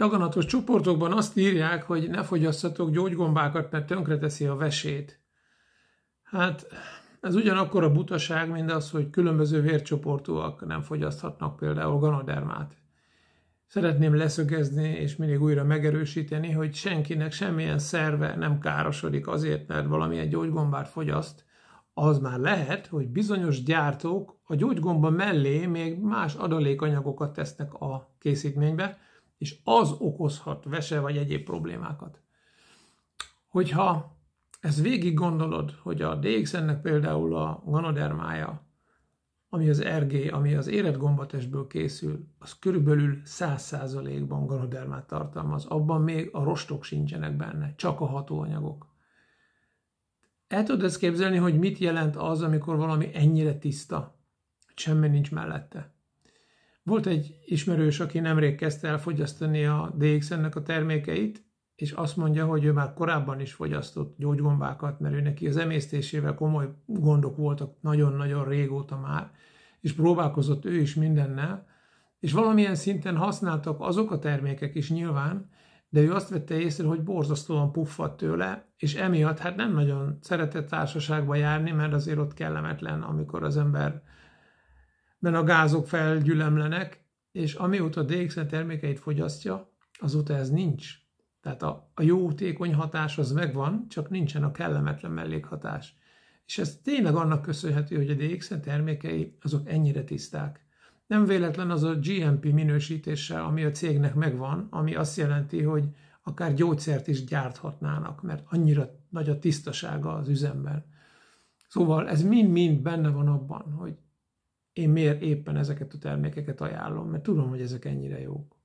Daganatos csoportokban azt írják, hogy ne fogyasszatok gyógygombákat, mert tönkreteszi a vesét. Hát ez ugyanakkor a butaság, mint az, hogy különböző vércsoportúak nem fogyaszthatnak például ganodermát. Szeretném leszögezni és mindig újra megerősíteni, hogy senkinek semmilyen szerve nem károsodik azért, mert valamilyen gyógygombát fogyaszt. Az már lehet, hogy bizonyos gyártók a gyógygomba mellé még más adalékanyagokat tesznek a készítménybe, és az okozhat vese vagy egyéb problémákat. Hogyha ez végig gondolod, hogy a DXN-nek például a ganodermája, ami az RG, ami az érett gombatestből készül, az körülbelül 100%-ban ganodermát tartalmaz. Abban még a rostok sincsenek benne, csak a hatóanyagok. El tudod ezt képzelni, hogy mit jelent az, amikor valami ennyire tiszta, semmi nincs mellette. Volt egy ismerős, aki nemrég kezdte el fogyasztani a DXN-nek a termékeit, és azt mondja, hogy ő már korábban is fogyasztott gyógygombákat, mert ő neki az emésztésével komoly gondok voltak nagyon-nagyon régóta már, és próbálkozott ő is mindennel, és valamilyen szinten használtak azok a termékek is nyilván, de ő azt vette észre, hogy borzasztóan puffadt tőle, és emiatt hát nem nagyon szeretett társaságba járni, mert azért ott kellemetlen, amikor az ember mert a gázok felgyülemlenek, és amióta DX termékeit fogyasztja, azóta ez nincs, Tehát a, a jótékony hatás az megvan, csak nincsen a kellemetlen mellékhatás. És ez tényleg annak köszönhető, hogy a DXN termékei azok ennyire tiszták. Nem véletlen az a GMP minősítése, ami a cégnek megvan, ami azt jelenti, hogy akár gyógyszert is gyárthatnának, mert annyira nagy a tisztasága az üzemben. Szóval ez mind-mind benne van abban, hogy én miért éppen ezeket a termékeket ajánlom, mert tudom, hogy ezek ennyire jók.